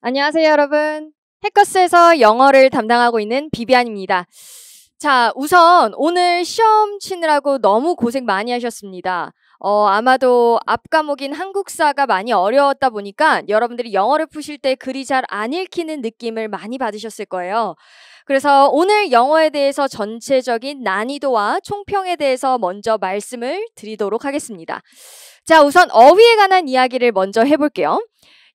안녕하세요, 여러분. 해커스에서 영어를 담당하고 있는 비비안입니다. 자, 우선 오늘 시험 치느라고 너무 고생 많이 하셨습니다. 어, 아마도 앞 과목인 한국사가 많이 어려웠다 보니까 여러분들이 영어를 푸실 때 글이 잘 안 읽히는 느낌을 많이 받으셨을 거예요. 그래서 오늘 영어에 대해서 전체적인 난이도와 총평에 대해서 먼저 말씀을 드리도록 하겠습니다. 자, 우선 어휘에 관한 이야기를 먼저 해볼게요.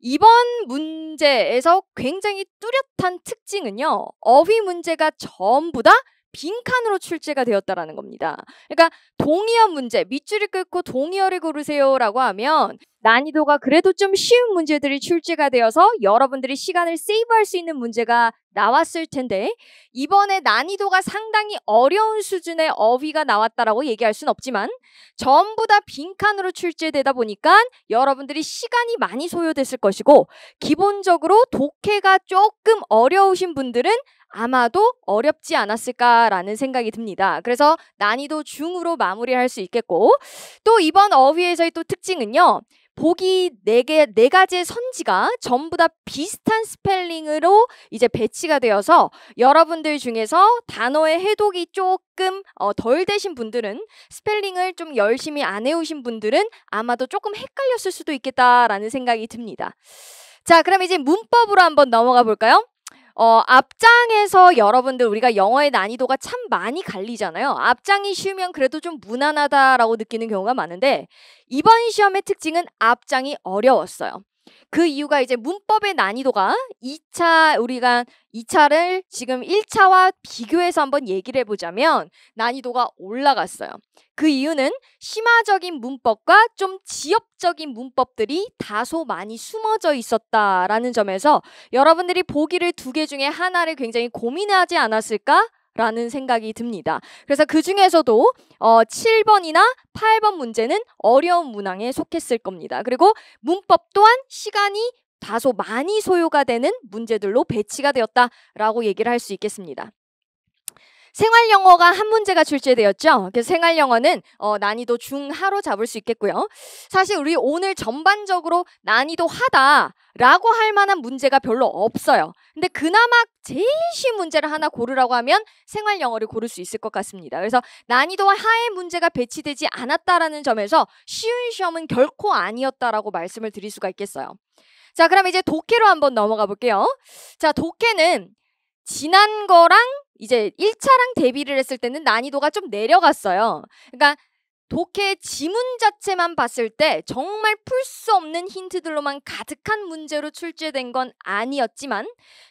이번 문제에서 굉장히 뚜렷한 특징은요. 어휘 문제가 전부 다 빈칸으로 출제가 되었다라는 겁니다. 그러니까 동의어 문제, 밑줄을 끊고 동의어를 고르세요라고 하면 난이도가 그래도 좀 쉬운 문제들이 출제가 되어서 여러분들이 시간을 세이브할 수 있는 문제가 나왔을 텐데 이번에 난이도가 상당히 어려운 수준의 어휘가 나왔다라고 얘기할 순 없지만 전부 다 빈칸으로 출제되다 보니까 여러분들이 시간이 많이 소요됐을 것이고 기본적으로 독해가 조금 어려우신 분들은 아마도 어렵지 않았을까라는 생각이 듭니다. 그래서 난이도 중으로 마무리할 수 있겠고 또 이번 어휘에서의 또 특징은요. 보기 4개네 가지의 선지가 전부 다 비슷한 스펠링으로 이제 배치가 되어서 여러분들 중에서 단어의 해독이 조금 어, 덜 되신 분들은 스펠링을 좀 열심히 안 해오신 분들은 아마도 조금 헷갈렸을 수도 있겠다라는 생각이 듭니다. 자, 그럼 이제 문법으로 한번 넘어가 볼까요? 어, 앞장에서 여러분들 우리가 영어의 난이도가 참 많이 갈리잖아요. 앞장이 쉬우면 그래도 좀 무난하다라고 느끼는 경우가 많은데 이번 시험의 특징은 앞장이 어려웠어요. 그 이유가 이제 문법의 난이도가 2차 우리가 2차를 지금 1차와 비교해서 한번 얘기를 해보자면 난이도가 올라갔어요. 그 이유는 심화적인 문법과 좀지역적인 문법들이 다소 많이 숨어져 있었다라는 점에서 여러분들이 보기를 두 개 중에 하나를 굉장히 고민하지 않았을까 라는 생각이 듭니다. 그래서 그 중에서도 어, 7번이나 8번 문제는 어려운 문항에 속했을 겁니다. 그리고 문법 또한 시간이 다소 많이 소요가 되는 문제들로 배치가 되었다라고 얘기를 할 수 있겠습니다. 생활 영어가 한 문제가 출제되었죠. 그래서 생활 영어는 어, 난이도 중하로 잡을 수 있겠고요. 사실 우리 오늘 전반적으로 난이도 하다라고 할 만한 문제가 별로 없어요. 근데 그나마 제일 쉬운 문제를 하나 고르라고 하면 생활 영어를 고를 수 있을 것 같습니다. 그래서 난이도 하의 문제가 배치되지 않았다라는 점에서 쉬운 시험은 결코 아니었다라고 말씀을 드릴 수가 있겠어요. 자, 그럼 이제 독해로 한번 넘어가 볼게요. 자, 독해는 지난 거랑 이제 1차랑 대비를 했을 때는 난이도가 좀 내려갔어요. 그러니까 독해 지문 자체만 봤을 때 정말 풀 수 없는 힌트들로만 가득한 문제로 출제된 건 아니었지만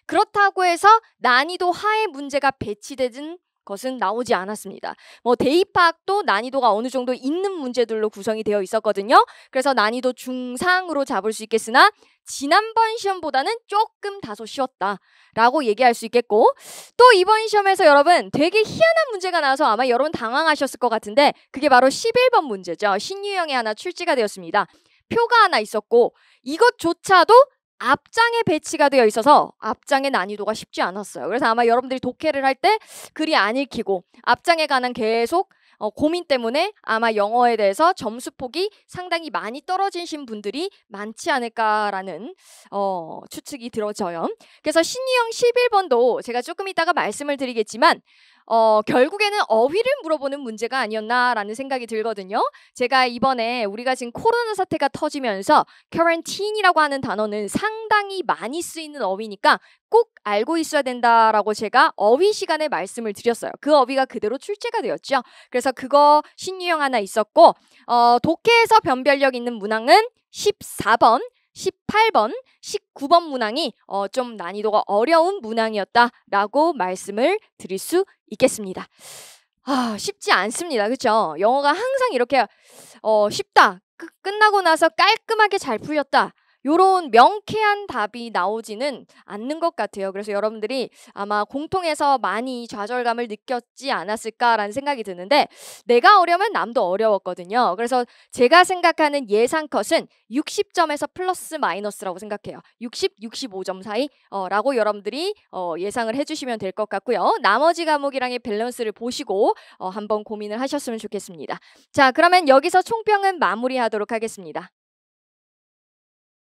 그렇다고 해서 난이도 하의 문제가 배치되진 것은 나오지 않았습니다. 뭐 대입학도 난이도가 어느 정도 있는 문제들로 구성이 되어 있었거든요. 그래서 난이도 중상으로 잡을 수 있겠으나 지난번 시험보다는 조금 다소 쉬웠다라고 얘기할 수 있겠고 또 이번 시험에서 여러분 되게 희한한 문제가 나와서 아마 여러분 당황하셨을 것 같은데 그게 바로 11번 문제죠. 신유형이 하나 출제가 되었습니다. 표가 하나 있었고 이것조차도 앞장에 배치가 되어 있어서 앞장의 난이도가 쉽지 않았어요. 그래서 아마 여러분들이 독해를 할 때 글이 안 읽히고 앞장에 관한 계속 어, 고민 때문에 아마 영어에 대해서 점수 폭이 상당히 많이 떨어지신 분들이 많지 않을까라는 어, 추측이 들어져요. 그래서 신유형 11번도 제가 조금 이따가 말씀을 드리겠지만 어, 결국에는 어휘를 물어보는 문제가 아니었나라는 생각이 들거든요. 제가 이번에 우리가 지금 코로나 사태가 터지면서 quarantine이라고 하는 단어는 상당히 많이 쓰이는 어휘니까 꼭 알고 있어야 된다라고 제가 어휘 시간에 말씀을 드렸어요. 그 어휘가 그대로 출제가 되었죠. 그래서 그거 신유형 하나 있었고 어, 독해에서 변별력 있는 문항은 14번 18번, 19번 문항이 어, 좀 난이도가 어려운 문항이었다라고 말씀을 드릴 수 있겠습니다. 아, 쉽지 않습니다. 그렇죠? 영어가 항상 이렇게 어, 쉽다. 끝나고 나서 깔끔하게 잘 풀렸다. 요런 명쾌한 답이 나오지는 않는 것 같아요. 그래서 여러분들이 아마 공통해서 많이 좌절감을 느꼈지 않았을까라는 생각이 드는데 내가 어려면 남도 어려웠거든요. 그래서 제가 생각하는 예상컷은 60점에서 플러스 마이너스라고 생각해요. 60, 65점 사이라고 어, 여러분들이 어, 예상을 해주시면 될 것 같고요. 나머지 과목이랑의 밸런스를 보시고 어, 한번 고민을 하셨으면 좋겠습니다. 자, 그러면 여기서 총평은 마무리하도록 하겠습니다.